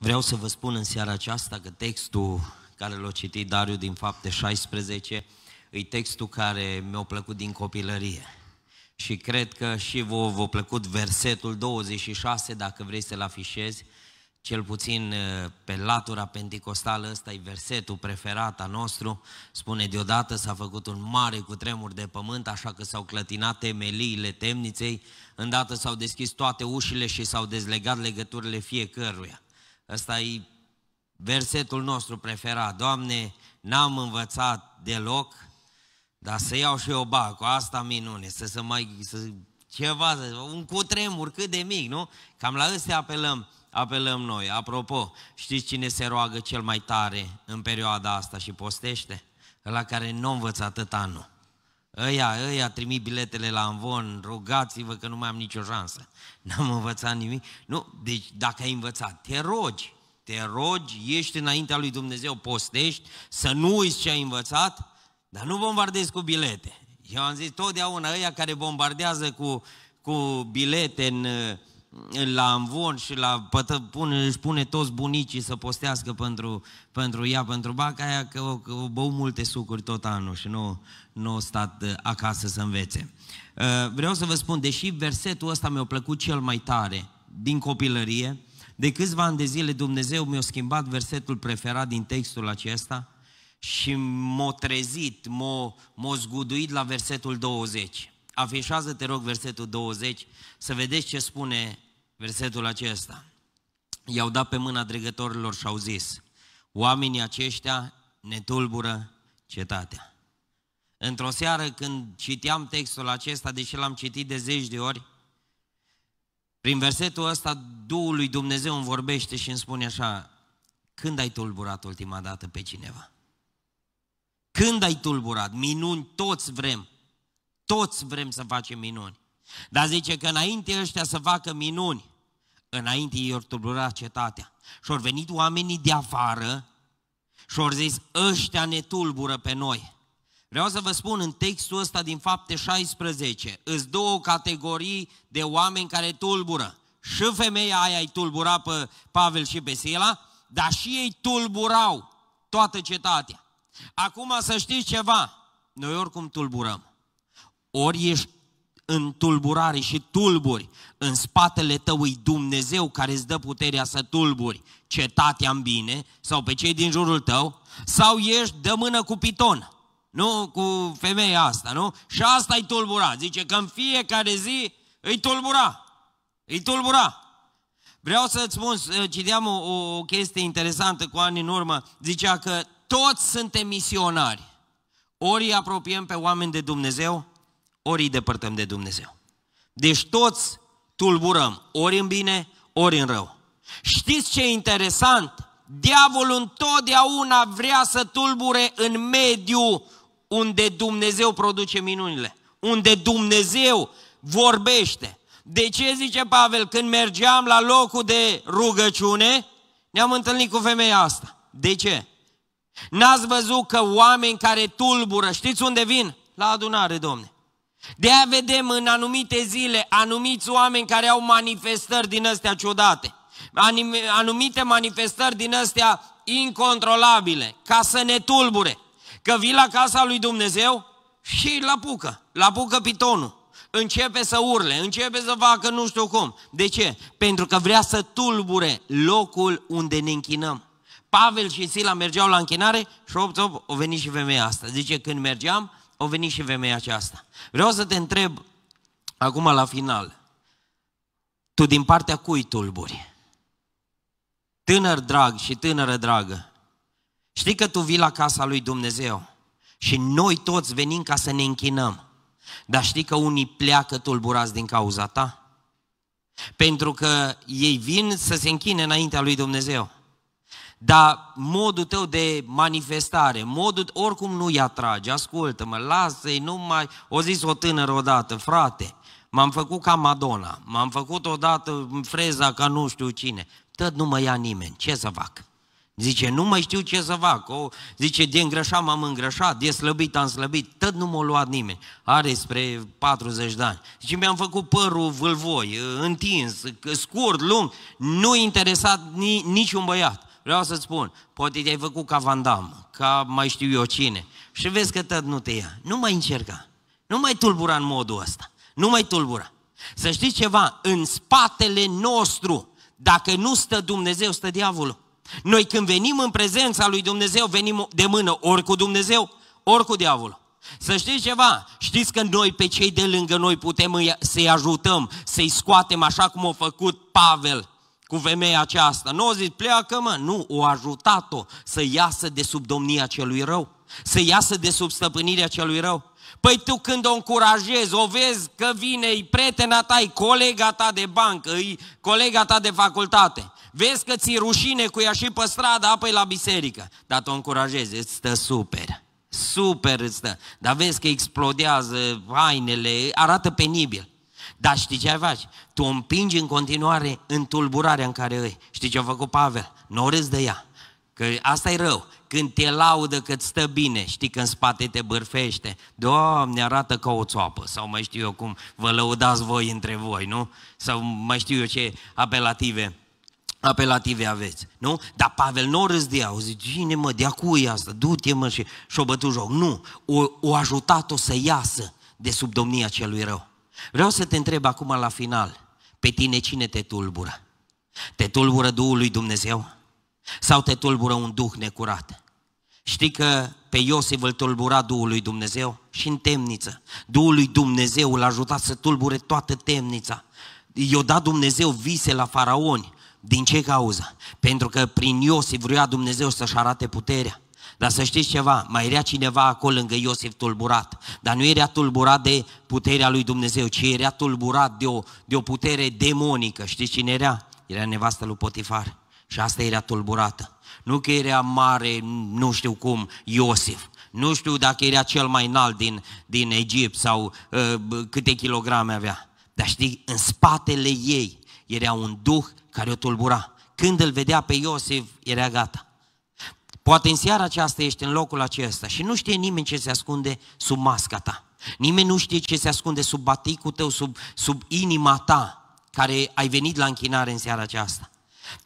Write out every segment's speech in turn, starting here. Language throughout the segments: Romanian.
Vreau să vă spun în seara aceasta că textul care l-a citit Dariu din fapte 16 e textul care mi-a plăcut din copilărie. Și cred că și vă v-a plăcut versetul 26, dacă vrei să-l afișezi, cel puțin uh, pe latura pentecostală, ăsta e versetul preferat a nostru, spune deodată s-a făcut un mare cutremur de pământ, așa că s-au clătinat temeliile temniței, îndată s-au deschis toate ușile și s-au dezlegat legăturile fiecăruia. Ăsta e versetul nostru preferat. Doamne, n-am învățat deloc, dar să iau și eu ba, cu asta minune, să se mai... Să, ceva, un cutremur cât de mic, nu? Cam la ăsta apelăm, apelăm noi. Apropo, știți cine se roagă cel mai tare în perioada asta și postește? La care nu învăță atât anul. Ăia, ăia trimit biletele la învon, rugați-vă că nu mai am nicio șansă. N-am învățat nimic. Nu, deci dacă ai învățat, te rogi. Te rogi, ești înaintea lui Dumnezeu, postești, să nu uiți ce ai învățat, dar nu bombardezi cu bilete. Eu am zis totdeauna, ăia care bombardează cu, cu bilete în, la învon și la pătă, pune, își pune toți bunicii să postească pentru, pentru ea, pentru baca aia, că, o, că o bău multe sucuri tot anul și nu, nu au stat uh, acasă să învețe. Uh, vreau să vă spun, deși versetul ăsta mi-a plăcut cel mai tare din copilărie, de câțiva ani de zile Dumnezeu mi-a schimbat versetul preferat din textul acesta și m-a trezit, m-a, m-a zguduit la versetul 20 afișează, te rog, versetul 20, să vedeți ce spune versetul acesta. I-au dat pe mâna dregătorilor și au zis, oamenii aceștia ne tulbură cetatea. Într-o seară când citeam textul acesta, deși l-am citit de zeci de ori, prin versetul ăsta Duhul lui Dumnezeu îmi vorbește și îmi spune așa, când ai tulburat ultima dată pe cineva? Când ai tulburat? Minuni toți vrem. Toți vrem să facem minuni. Dar zice că înainte ăștia să facă minuni, înainte ei ori tulbura cetatea. Și au venit oamenii de afară și au zis, ăștia ne tulbură pe noi. Vreau să vă spun în textul ăsta din fapte 16, îs două categorii de oameni care tulbură. Și femeia aia îi tulbura pe Pavel și pe Sila, dar și ei tulburau toată cetatea. Acum să știți ceva, noi oricum tulburăm ori ești în tulburare și tulburi, în spatele tău e Dumnezeu care îți dă puterea să tulburi cetatea în bine sau pe cei din jurul tău, sau ești de mână cu piton, nu cu femeia asta, nu? Și asta e tulbura. Zice că în fiecare zi îi tulbura. Îi tulbura. Vreau să-ți spun, citeam o, o chestie interesantă cu ani în urmă, zicea că toți suntem misionari. Ori îi apropiem pe oameni de Dumnezeu, ori îi depărtăm de Dumnezeu. Deci toți tulburăm, ori în bine, ori în rău. Știți ce e interesant? Diavolul întotdeauna vrea să tulbure în mediu unde Dumnezeu produce minunile, unde Dumnezeu vorbește. De ce zice Pavel, când mergeam la locul de rugăciune, ne-am întâlnit cu femeia asta. De ce? N-ați văzut că oameni care tulbură, știți unde vin? La adunare, domne. De aia vedem în anumite zile anumiți oameni care au manifestări din astea ciudate, anumite manifestări din astea incontrolabile, ca să ne tulbure. Că vii la casa lui Dumnezeu și la pucă, la pucă pitonul. Începe să urle, începe să facă nu știu cum. De ce? Pentru că vrea să tulbure locul unde ne închinăm. Pavel și Sila mergeau la închinare și op, op, o venit și femeia asta. Zice, când mergeam, o venit și femeia aceasta. Vreau să te întreb acum la final. Tu din partea cui tulburi? Tânăr drag și tânără dragă, știi că tu vii la casa lui Dumnezeu și noi toți venim ca să ne închinăm. Dar știi că unii pleacă tulburați din cauza ta? Pentru că ei vin să se închine înaintea lui Dumnezeu. Dar modul tău de manifestare, modul oricum nu-i atrage, ascultă-mă, lasă-i, nu mai... O zis o tânără odată, frate, m-am făcut ca Madonna, m-am făcut odată freza ca nu știu cine, tot nu mă ia nimeni, ce să fac? Zice, nu mai știu ce să fac. O, zice, de îngrășat m-am îngrășat, de slăbit am slăbit, tot nu m-a luat nimeni. Are spre 40 de ani. Zice, mi-am făcut părul vâlvoi, întins, scurt, lung, nu interesat ni, niciun băiat. Vreau să-ți spun, poate te-ai făcut ca Van Damme, ca mai știu eu cine, și vezi că tot nu te ia. Nu mai încerca. Nu mai tulbura în modul ăsta. Nu mai tulbura. Să știți ceva, în spatele nostru, dacă nu stă Dumnezeu, stă diavolul. Noi când venim în prezența lui Dumnezeu, venim de mână ori cu Dumnezeu, ori cu diavolul. Să știți ceva, știți că noi pe cei de lângă noi putem să-i ajutăm, să-i scoatem așa cum a făcut Pavel cu femeia aceasta. Nu o zis, pleacă mă, nu, o ajutat-o să iasă de sub domnia celui rău, să iasă de sub stăpânirea celui rău. Păi tu când o încurajezi, o vezi că vine, e prietena ta, e colega ta de bancă, e colega ta de facultate. Vezi că ți rușine cu ea și pe stradă, apoi la biserică. Dar te încurajezi, îți stă super. Super îți stă. Dar vezi că explodează hainele, arată penibil. Dar știi ce faci? Tu împingi în continuare în tulburarea în care îi. Știi ce a făcut Pavel? Nu n-o de ea. Că asta e rău. Când te laudă că stă bine, știi că în spate te bârfește. Doamne, arată ca o țoapă. Sau mai știu eu cum vă lăudați voi între voi, nu? Sau mai știu eu ce apelative apelative aveți, nu? Dar Pavel nu o râzdea, o zice, cine mă, de cui asta, du-te mă și și-o bătut joc. Nu, o, o ajutat-o să iasă de sub domnia celui rău. Vreau să te întreb acum la final, pe tine cine te tulbură? Te tulbură Duhul lui Dumnezeu? Sau te tulbură un duh necurat? Știi că pe Iosif îl tulbura Duhul lui Dumnezeu și în temniță. Duhul lui Dumnezeu l-a ajutat să tulbure toată temnița. I-a dat Dumnezeu vise la faraoni. Din ce cauză? Pentru că prin Iosif vrea Dumnezeu să-și arate puterea. Dar să știți ceva, mai era cineva acolo lângă Iosif tulburat. Dar nu era tulburat de puterea lui Dumnezeu, ci era tulburat de o, de o putere demonică. Știți cine era? Era nevasta lui Potifar. Și asta era tulburată. Nu că era mare, nu știu cum, Iosif. Nu știu dacă era cel mai înalt din, din Egipt sau uh, câte kilograme avea. Dar știi, în spatele ei era un duh care o tulbura. Când îl vedea pe Iosif, era gata. Poate în seara aceasta ești în locul acesta și nu știe nimeni ce se ascunde sub masca ta. Nimeni nu știe ce se ascunde sub baticul tău, sub, sub inima ta, care ai venit la închinare în seara aceasta.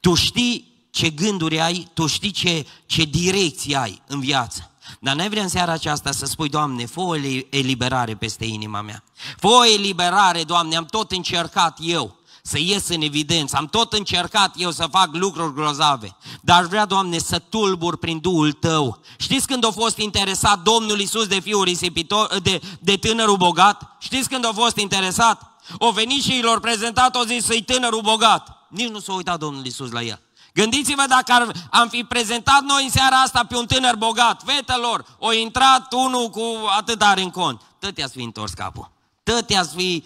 Tu știi ce gânduri ai, tu știi ce, ce direcții ai în viață. Dar n-ai vrea în seara aceasta să spui, Doamne, fă o eliberare peste inima mea. Fă o eliberare, Doamne, am tot încercat eu să ies în evidență. Am tot încercat eu să fac lucruri grozave, dar aș vrea, Doamne, să tulbur prin Duhul Tău. Știți când a fost interesat Domnul Isus de fiul risipitor, de, de tânărul bogat? Știți când a fost interesat? O venit și lor prezentat, o zis, să-i tânărul bogat. Nici nu s-a uitat Domnul Isus la el. Gândiți-vă dacă ar, am fi prezentat noi în seara asta pe un tânăr bogat, fetelor, o intrat unul cu atât are în cont. Tot i-ați fi întors capul. Tot i-ați fi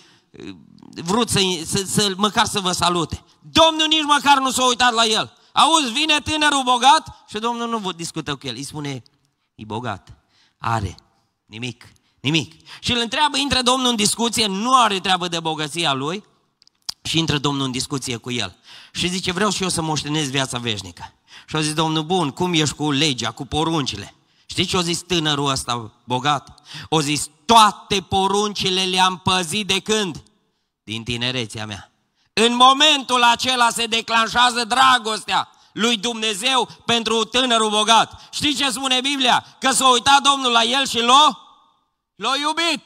vrut să, să, să, măcar să vă salute. Domnul nici măcar nu s-a uitat la el. Auzi, vine tânărul bogat și Domnul nu discută cu el. Îi spune, e bogat, are, nimic, nimic. Și îl întreabă, intră Domnul în discuție, nu are treabă de bogăția lui și intră Domnul în discuție cu el. Și zice, vreau și eu să moștenesc viața veșnică. Și a zis, Domnul, bun, cum ești cu legea, cu poruncile? Știi ce a zis tânărul ăsta bogat? O zis, toate poruncile le-am păzit de când? din tinerețea mea. În momentul acela se declanșează dragostea lui Dumnezeu pentru tânărul bogat. Știi ce spune Biblia? Că s-a uitat Domnul la el și l-a, l-a iubit.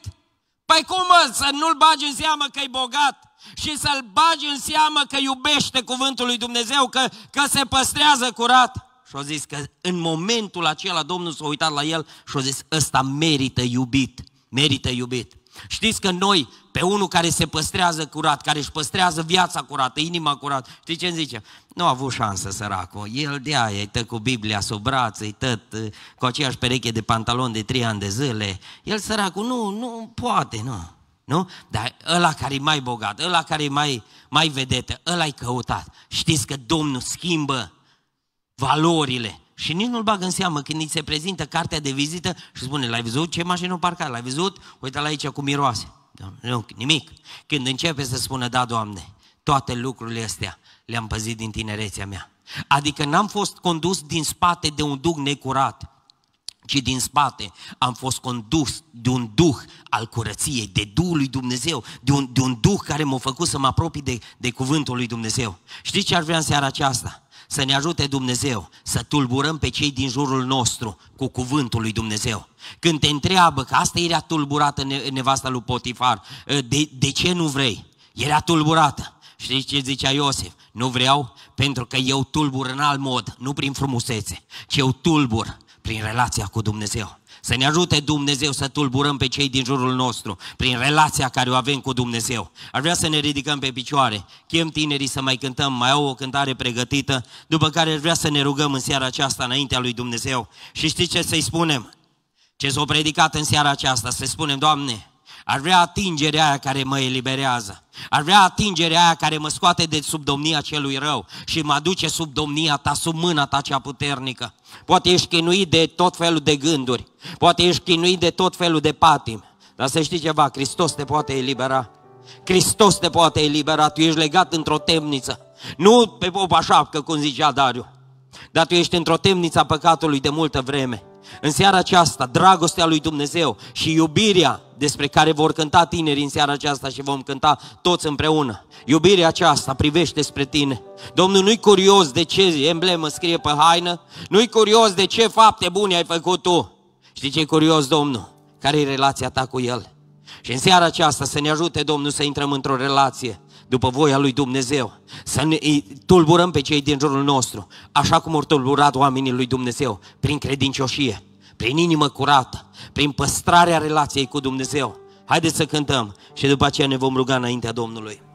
Păi cum mă, să nu-l bagi în seamă că e bogat și să-l bagi în seamă că iubește cuvântul lui Dumnezeu, că, că se păstrează curat. Și au zis că în momentul acela Domnul s-a uitat la el și a zis, ăsta merită iubit, merită iubit. Știți că noi, pe unul care se păstrează curat, care își păstrează viața curată, inima curată, știți ce îmi zice? Nu a avut șansă săracul, el de aia, tă cu Biblia sub braț, îi tăt cu aceeași pereche de pantalon de trei ani de zile. El săracul, nu, nu poate, nu. Nu? Dar ăla care e mai bogat, ăla care e mai, mai vedetă, ăla e căutat. Știți că Domnul schimbă valorile și nici nu-l bag în seamă când îi se prezintă cartea de vizită și spune, l-ai văzut ce mașină parcat, l-ai văzut, uite la aici cu miroase. Da, nu, nimic. Când începe să spună, da, Doamne, toate lucrurile astea le-am păzit din tinerețea mea. Adică n-am fost condus din spate de un duh necurat, ci din spate am fost condus de un duh al curăției, de Duhul lui Dumnezeu, de un, de un duh care m-a făcut să mă apropii de, de cuvântul lui Dumnezeu. Știți ce ar vrea în seara aceasta? Să ne ajute Dumnezeu să tulburăm pe cei din jurul nostru cu cuvântul lui Dumnezeu. Când te întreabă că asta era tulburată nevasta lui Potifar, ă, de, de ce nu vrei? Era tulburată. Și ce zicea Iosif? Nu vreau pentru că eu tulbur în alt mod, nu prin frumusețe, ci eu tulbur prin relația cu Dumnezeu. Să ne ajute Dumnezeu să tulburăm pe cei din jurul nostru, prin relația care o avem cu Dumnezeu. Ar vrea să ne ridicăm pe picioare, chem tinerii să mai cântăm, mai au o cântare pregătită, după care ar vrea să ne rugăm în seara aceasta înaintea lui Dumnezeu. Și știți ce să-i spunem? Ce s-a predicat în seara aceasta? Să spunem, Doamne, ar vrea atingerea aia care mă eliberează. Ar vrea atingerea aia care mă scoate de sub domnia celui rău și mă aduce sub domnia ta, sub mâna ta cea puternică. Poate ești chinuit de tot felul de gânduri, poate ești chinuit de tot felul de patim, dar să știi ceva, Hristos te poate elibera. Hristos te poate elibera, tu ești legat într-o temniță. Nu pe popa șapcă, cum zicea Dariu, dar tu ești într-o temniță a păcatului de multă vreme. În seara aceasta, dragostea lui Dumnezeu și iubirea despre care vor cânta tinerii în seara aceasta și vom cânta toți împreună. Iubirea aceasta privește spre tine. Domnul nu-i curios de ce emblemă scrie pe haină, nu-i curios de ce fapte bune ai făcut tu. Știi ce e curios, Domnul? Care i relația ta cu El? Și în seara aceasta să ne ajute Domnul să intrăm într-o relație după voia lui Dumnezeu, să ne tulburăm pe cei din jurul nostru, așa cum au tulburat oamenii lui Dumnezeu, prin credincioșie, prin inimă curată, prin păstrarea relației cu Dumnezeu. Haideți să cântăm și după aceea ne vom ruga înaintea Domnului.